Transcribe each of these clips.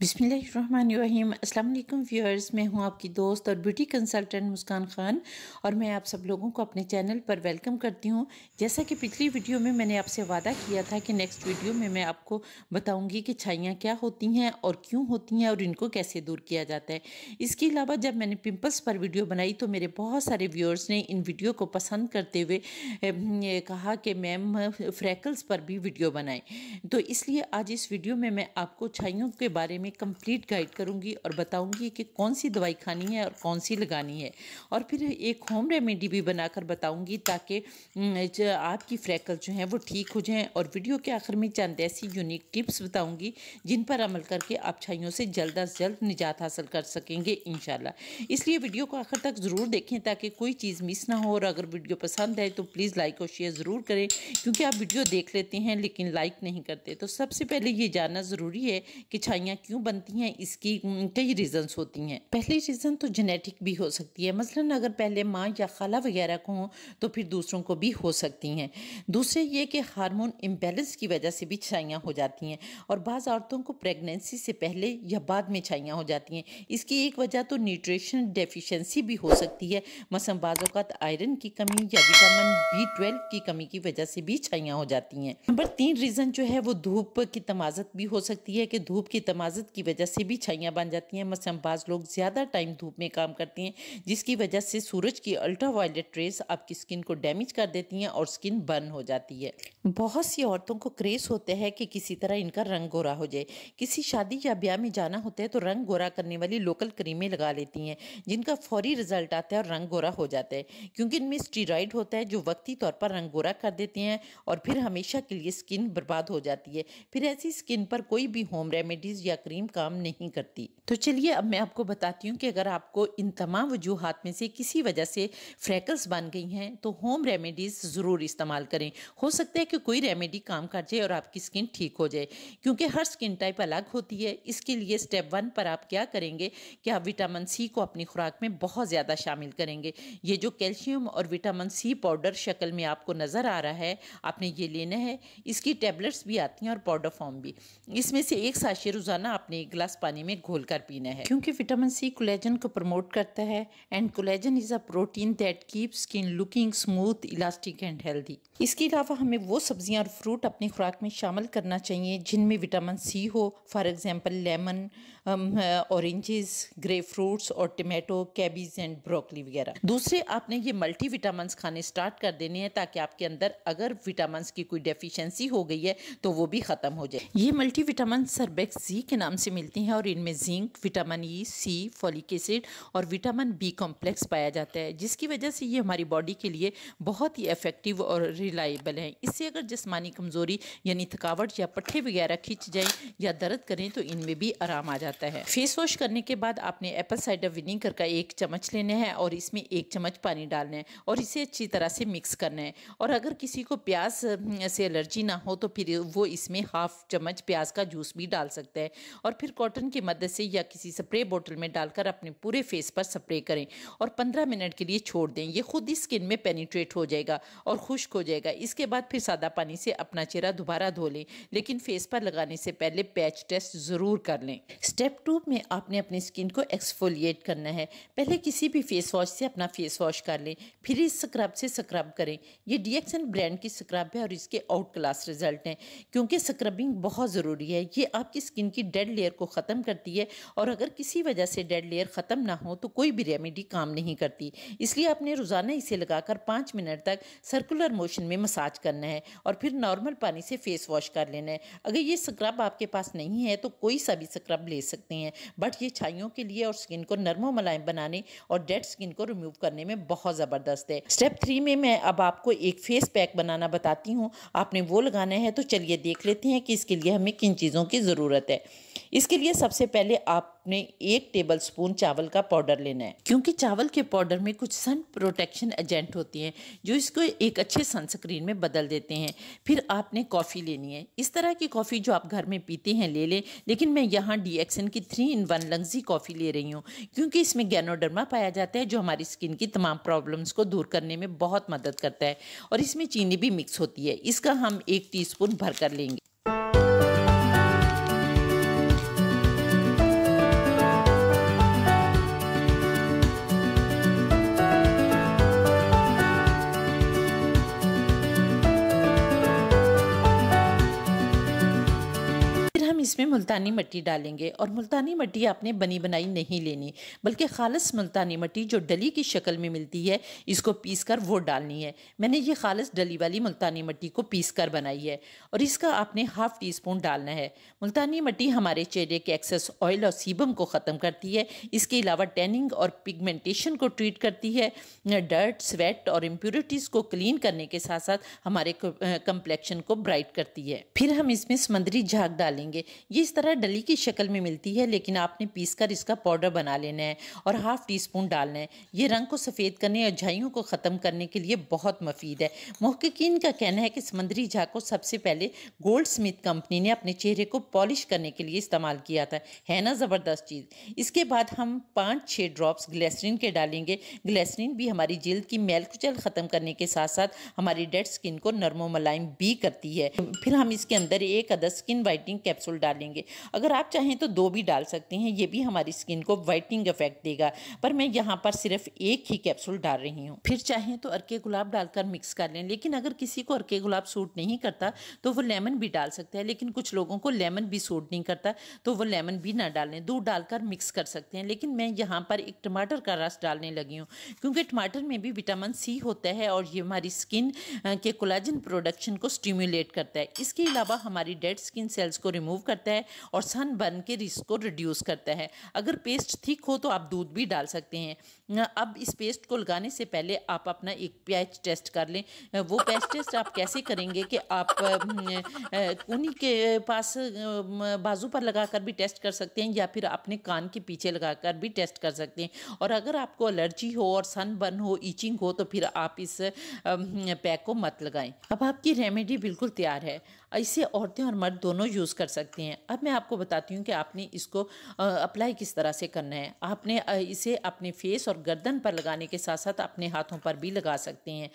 बिसमीम अल्लाम व्यूअर्स मैं हूं आपकी दोस्त और ब्यूटी कंसल्टेंट मुस्कान खान और मैं आप सब लोगों को अपने चैनल पर वेलकम करती हूं जैसा कि पिछली वीडियो में मैंने आपसे वादा किया था कि नेक्स्ट वीडियो में मैं आपको बताऊंगी कि छाइयाँ क्या होती हैं और क्यों होती हैं और इनको कैसे दूर किया जाता है इसके अलावा जब मैंने पिम्पल्स पर वीडियो बनाई तो मेरे बहुत सारे व्यूअर्स ने इन वीडियो को पसंद करते हुए कहा कि मैम फ्रैकल्स पर भी वीडियो बनाएँ तो इसलिए आज इस वीडियो में मैं आपको छाइयों के बारे में में कंप्लीट गाइड करूंगी और बताऊंगी कि कौन सी दवाई खानी है और कौन सी लगानी है और फिर एक होम रेमेडी भी बनाकर बताऊंगी ताकि आपकी फ्रैकल जो है वो ठीक हो जाएँ और वीडियो के आखिर में चंद ऐसी यूनिक टिप्स बताऊँगी जिन पर अमल करके आप छाइयों से जल्द अज जल्द निजात हासिल कर सकेंगे इन इसलिए वीडियो को आखिर तक ज़रूर देखें ताकि कोई चीज़ मिस ना हो और अगर वीडियो पसंद आए तो प्लीज़ लाइक और शेयर ज़रूर करें क्योंकि आप वीडियो देख लेते हैं लेकिन लाइक नहीं करते तो सबसे पहले ये जानना ज़रूरी है कि छाइयाँ क्यों क्यों बनती हैं इसकी कई रीजंस होती हैं पहली रीज़न तो जेनेटिक भी हो सकती है मसलन अगर पहले माँ या खाला वगैरह को हो तो फिर दूसरों को भी हो सकती हैं दूसरे ये कि हार्मोन इम्बेलेंस की वजह से भी छाइयाँ हो जाती हैं और बाज़ औरतों को प्रेगनेंसी से पहले या बाद में छाइयाँ हो जाती हैं इसकी एक वजह तो न्यूट्रिशन डेफिशेंसी भी हो सकती है मसलन बाज़ात आयरन की कमी या विटामिन बी ट्वेल्व की कमी की वजह से भी छाइयाँ हो जाती हैं नंबर तीन रीज़न जो है वो धूप की तमाजत भी हो सकती है कि धूप की तमाजत की वजह से भी छाइयाँ बन जाती हैं बाज लोग ज़्यादा टाइम धूप में काम करते हैं जिसकी वजह से सूरज की अल्ट्रा रेस आपकी स्किन को डैमेज कर देती हैं और स्किन बर्न हो जाती है बहुत सी औरतों को क्रेज़ होता है कि किसी तरह इनका रंग गोरा हो जाए किसी शादी या ब्याह में जाना होता है तो रंग गोरा करने वाली लोकल क्रीमें लगा लेती हैं जिनका फौरी रिजल्ट आता है और रंग गोरा हो जाता है क्योंकि इनमें स्टीराइड होता है जो वक्ती तौर पर रंग गोरा कर देते हैं और फिर हमेशा के लिए स्किन बर्बाद हो जाती है फिर ऐसी स्किन पर कोई भी होम रेमेडीज़ या क्रीम तलीम काम नहीं करती तो चलिए अब मैं आपको बताती हूँ कि अगर आपको इन तमाम वजूहत में से किसी वजह से फ्रैकल्स बन गई हैं तो होम रेमेडीज़ ज़रूर इस्तेमाल करें हो सकता है कि कोई रेमेडी काम कर जाए और आपकी स्किन ठीक हो जाए क्योंकि हर स्किन टाइप अलग होती है इसके लिए स्टेप वन पर आप क्या करेंगे कि आप विटामिन सी को अपनी खुराक में बहुत ज़्यादा शामिल करेंगे ये जो कैल्शियम और विटामिन सी पाउडर शक्ल में आपको नज़र आ रहा है आपने ये लेना है इसकी टेबलेट्स भी आती हैं और पाउडर फॉर्म भी इसमें से एक साशे रोज़ाना आपने एक गिलास पानी में घोल कर पीना है क्योंकि विटामिन सी कोलेजन को प्रमोट करता है and collagen is a protein that keep skin looking smooth elastic and healthy इसके अलावा हमें वो सब्जियां और फ्रूट अपनी खुराक में शामिल करना चाहिए जिनमें विटामिन सी हो for example lemon oranges grapefruits और टमेटो कैबीज एंड ब्रोकली वगैरह दूसरे आपने ये मल्टी विटामिन खाने स्टार्ट कर देने हैं ताकि आपके अंदर अगर विटामिन की कोई डेफिशेंसी हो गई है तो वो भी ख़त्म हो जाए ये मल्टी विटामिन सरबेक्स जी के नाम काम से मिलती हैं और इनमें zinc vitamin E e, C folic acid और विटामिन बी कॉम्प्लेक्स पाया जाता है जिसकी वजह से ये हमारी बॉडी के लिए बहुत ही इफ़ेक्टिव और रिलायबल है इससे अगर जिसमानी कमज़ोरी यानी थकावट या पट्टे वगैरह खींच जाएँ या दर्द करें तो इनमें भी आराम आ जाता है फेस वॉश करने के बाद आपने एप्पल साइडर विनीगर का एक चम्मच लेना है और इसमें एक चम्मच पानी डालना है और इसे अच्छी तरह से मिक्स करना है और अगर किसी को प्याज से एलर्जी ना हो तो फिर वो इसमें हाफ चम्मच प्याज का जूस भी डाल सकता है और फिर कॉटन की मदद से या किसी स्प्रे बोतल में डालकर अपने पूरे फेस पर स्प्रे करें और पंद्रह मिनट के लिए छोड़ दें ये खुद ही स्किन में पेनिट्रेट हो जाएगा और खुश्क हो जाएगा इसके बाद फिर सादा पानी से अपना चेहरा दोबारा धो लें लेकिन फेस पर लगाने से पहले पैच टेस्ट ज़रूर कर लें स्टेप टू में आपने अपनी स्किन को एक्सफोलिएट करना है पहले किसी भी फेस वॉश से अपना फेस वॉश कर लें फिर इस स्क्रब से स्क्रब करें यह डी ब्रांड की स्क्रब है और इसके आउट क्लास रिजल्ट हैं क्योंकि स्क्रबिंग बहुत ज़रूरी है ये आपकी स्किन की डेड डेड लेयर को ख़त्म करती है और अगर किसी वजह से डेड लेयर ख़त्म ना हो तो कोई भी रेमेडी काम नहीं करती इसलिए आपने रोज़ाना इसे लगाकर पाँच मिनट तक सर्कुलर मोशन में मसाज करना है और फिर नॉर्मल पानी से फेस वॉश कर लेना है अगर ये स्क्रब आपके पास नहीं है तो कोई सा भी स्क्रब ले सकते हैं बट ये छाइयों के लिए और स्किन को नर्मो मलायम बनाने और डेड स्किन को रिमूव करने में बहुत ज़बरदस्त है स्टेप थ्री में मैं अब आपको एक फेस पैक बनाना बताती हूँ आपने वो लगाना है तो चलिए देख लेते हैं कि इसके लिए हमें किन चीज़ों की ज़रूरत है इसके लिए सबसे पहले आपने एक टेबल स्पून चावल का पाउडर लेना है क्योंकि चावल के पाउडर में कुछ सन प्रोटेक्शन एजेंट होती हैं जो इसको एक अच्छे सनस्क्रीन में बदल देते हैं फिर आपने कॉफ़ी लेनी है इस तरह की कॉफ़ी जो आप घर में पीते हैं ले लें लेकिन मैं यहाँ डी एक्सन की थ्री इन वन लंग्जी कॉफ़ी ले रही हूँ क्योंकि इसमें गैनोडर्मा पाया जाता है जो हमारी स्किन की तमाम प्रॉब्लम्स को दूर करने में बहुत मदद करता है और इसमें चीनी भी मिक्स होती है इसका हम एक स्पून भर कर लेंगे इसमें मुल्तानी मिट्टी डालेंगे और मुल्तानी मिट्टी आपने बनी बनाई नहीं लेनी बल्कि खालस मुल्तानी मिट्टी जो डली की शक्ल में मिलती है इसको पीस कर वो डालनी है मैंने ये खालस डली वाली मुल्तानी मिट्टी को पीस कर बनाई है और इसका आपने हाफ़ टी स्पून डालना है मुल्तानी मिट्टी हमारे चेहरे के एक्सेस ऑयल और सीबम को ख़त्म करती है इसके अलावा टैनिंग और पिगमेंटेशन को ट्रीट करती है डर्ट स्वेट और इम्प्योरिटीज़ को क्लीन करने के साथ साथ हमारे कंप्लेक्शन को ब्राइट करती है फिर हम इसमें समंदरी झाग डालेंगे ये इस तरह डली की शक्ल में मिलती है लेकिन आपने पीस कर इसका पाउडर बना लेना है और हाफ़ टी स्पून डालना है ये रंग को सफ़ेद करने और झाइयों को ख़त्म करने के लिए बहुत मफीद है महकिन का कहना है कि समंदरी झा को सबसे पहले गोल्ड स्मिथ कंपनी ने अपने चेहरे को पॉलिश करने के लिए इस्तेमाल किया था है ना ज़बरदस्त चीज़ इसके बाद हम पाँच छः ड्रॉप्स ग्लेसरीन के डालेंगे ग्लेसरीन भी हमारी जल्द की मैल कुचल ख़त्म करने के साथ साथ हमारी डेड स्किन को नरमो मलाइम भी करती है फिर हम इसके अंदर एक अदर स्किन वाइटिंग कैप्सूल डालें डालेंगे अगर आप चाहें तो दो भी डाल सकते हैं ये भी हमारी स्किन को वाइटनिंग इफेक्ट देगा पर मैं यहाँ पर सिर्फ एक ही कैप्सूल डाल रही हूँ फिर चाहें तो अरके गुलाब डालकर मिक्स कर लें लेकिन अगर किसी को अरके गुलाब सूट नहीं करता तो वो लेमन भी डाल सकते हैं लेकिन कुछ लोगों को लेमन भी सूट नहीं करता तो वो लेमन भी ना डालें दूध डालकर मिक्स कर सकते हैं लेकिन मैं यहाँ पर एक टमाटर का रस डालने लगी हूँ क्योंकि टमाटर में भी विटामिन सी होता है और ये हमारी स्किन के कोलाजन प्रोडक्शन को स्टिम्यूलेट करता है इसके अलावा हमारी डेड स्किन सेल्स को रिमूव करता है करता है और सन बर्न के रिस्क को रिड्यूस करता है अगर पेस्ट थिक हो तो आप दूध भी डाल सकते हैं अब इस पेस्ट को लगाने से पहले आप अपना एक पैच टेस्ट कर लें वो पैच टेस्ट आप कैसे करेंगे कि आप उन्हीं के पास बाजू पर लगा कर भी टेस्ट कर सकते हैं या फिर अपने कान के पीछे लगा कर भी टेस्ट कर सकते हैं और अगर आपको एलर्जी हो और सन बर्न हो ईचिंग हो तो फिर आप इस पैक को मत लगाएं अब आपकी रेमेडी बिल्कुल तैयार है इसे औरतें और मर्द दोनों यूज़ कर सकते हैं अब मैं आपको बताती हूँ कि आपने इसको अप्लाई किस तरह से करना है आपने इसे अपने फेस और गर्दन पर लगाने के साथ साथ अपने हाथों पर भी लगा सकते हैं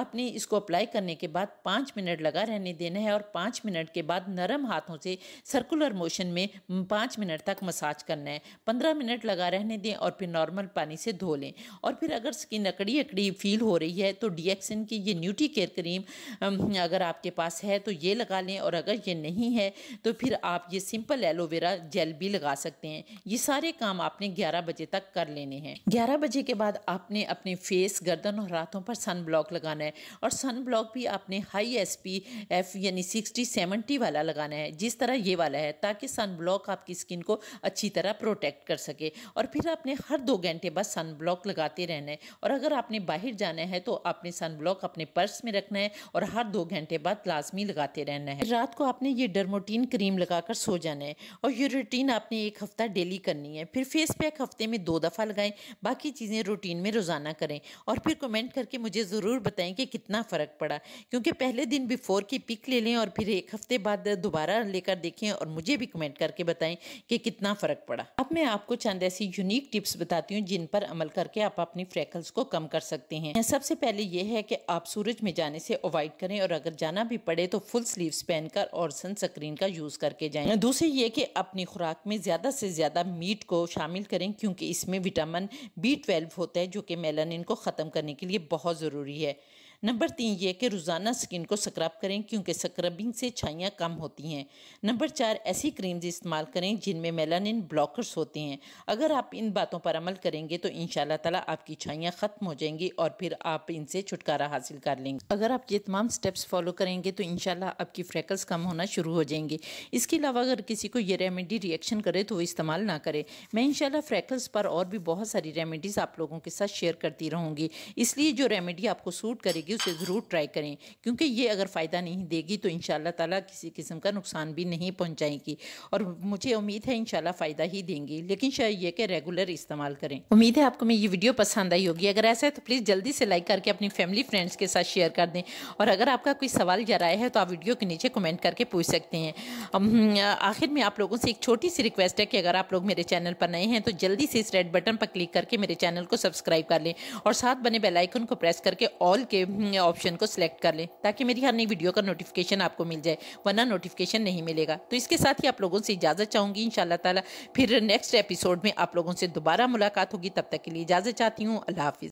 आपने इसको अप्लाई करने के बाद पाँच मिनट लगा रहने देना है और पाँच मिनट के बाद नरम हाथों से सर्कुलर मोशन में पाँच मिनट तक मसाज करना है पंद्रह मिनट लगा रहने दें और फिर नॉर्मल पानी से धो लें और फिर अगर स्किन अकड़ी अकड़ी फील हो रही है तो डीएक्सन की ये न्यूटी केयर क्रीम अगर आपके पास है तो ये लगा लें और अगर ये नहीं है तो फिर आप ये सिंपल एलोवेरा जेल भी लगा सकते हैं ये सारे काम आपने ग्यारह बजे तक कर लेने हैं ग्यारह बजे बजे के बाद आपने अपने फेस गर्दन और हाथों पर सन ब्लॉक लगाना है और सन ब्लॉक भी आपने हाई एस पी एफ यानी सिक्सटी सेवेंटी वाला लगाना है जिस तरह ये वाला है ताकि सन ब्लॉक आपकी स्किन को अच्छी तरह प्रोटेक्ट कर सके और फिर आपने हर दो घंटे बाद सन ब्लॉक लगाते रहना है और अगर आपने बाहर जाना है तो आपने सन ब्लॉक अपने पर्स में रखना है और हर दो घंटे बाद लाजमी लगाते रहना है रात को आपने ये डरमोटीन क्रीम लगाकर सो जाना है और ये रूटीन आपने एक हफ्ता डेली करनी है फिर फेस पैक हफ्ते में दो दफ़ा लगाएं बाकी चीज़ें रूटीन में रोज़ाना करें और फिर कमेंट करके मुझे ज़रूर बताएं कि कितना फ़र्क पड़ा क्योंकि पहले दिन बिफ़ोर की पिक ले लें और फिर एक हफ़्ते बाद दोबारा लेकर देखें और मुझे भी कमेंट करके बताएं कि कितना फ़र्क पड़ा अब मैं आपको चंद ऐसी यूनिक टिप्स बताती हूँ जिन पर अमल करके आप अपनी फ्रैकल्स को कम कर सकते हैं सबसे पहले यह है कि आप सूरज में जाने से अवॉइड करें और अगर जाना भी पड़े तो फुल पहन पहनकर और सनस्क्रीन का यूज़ करके जाए दूसरी ये कि अपनी खुराक में ज़्यादा से ज़्यादा मीट को शामिल करें क्योंकि इसमें विटामिन बी ट्वेल्व होता है जो कि मेलानिन को ख़त्म करने के लिए बहुत ज़रूरी है नंबर तीन ये कि रोज़ाना स्किन को स्क्रब करें क्योंकि स्क्रबिंग से छाइयाँ कम होती हैं नंबर चार ऐसी क्रीम्स इस्तेमाल करें जिनमें मेलानिन ब्लॉकर्स होते हैं अगर आप इन बातों पर अमल करेंगे तो इन ताला आपकी छाइयाँ ख़त्म हो जाएंगी और फिर आप इनसे छुटकारा हासिल कर लेंगे अगर आप ये तमाम स्टेप्स फॉलो करेंगे तो इन आपकी फ्रैकल्स कम होना शुरू हो जाएंगे इसके अलावा अगर किसी को ये रेमेडी रिएक्शन करे तो वो इस्तेमाल ना करें मैं इन फ्रैकल्स पर और भी बहुत सारी रेमेडीज़ आप लोगों के साथ शेयर करती रहूँगी इसलिए जो रेमेडी आपको सूट करेगी लगे उसे ज़रूर ट्राई करें क्योंकि ये अगर फ़ायदा नहीं देगी तो इन ताला किसी किस्म का नुकसान भी नहीं पहुँचाएगी और मुझे उम्मीद है इन फ़ायदा ही देंगी लेकिन शायद यह कि रेगुलर इस्तेमाल करें उम्मीद है आपको मैं ये वीडियो पसंद आई होगी अगर ऐसा है तो प्लीज़ जल्दी से लाइक करके अपनी फैमिली फ्रेंड्स के साथ शेयर कर दें और अगर आपका कोई सवाल या राय है तो आप वीडियो के नीचे कमेंट करके पूछ सकते हैं आखिर में आप लोगों से एक छोटी सी रिक्वेस्ट है कि अगर आप लोग मेरे चैनल पर नए हैं तो जल्दी से इस रेड बटन पर क्लिक करके मेरे चैनल को सब्सक्राइब कर लें और साथ बने बेलाइकन को प्रेस करके ऑल के ऑप्शन को सिलेक्ट कर लें ताकि मेरी हर नई वीडियो का नोटिफिकेशन आपको मिल जाए वरना नोटिफिकेशन नहीं मिलेगा तो इसके साथ ही आप लोगों से इजाज़त चाहूँगी इन ताला फिर नेक्स्ट एपिसोड में आप लोगों से दोबारा मुलाकात होगी तब तक के लिए इजाज़त चाहती हूँ अल्लाह हाफिज़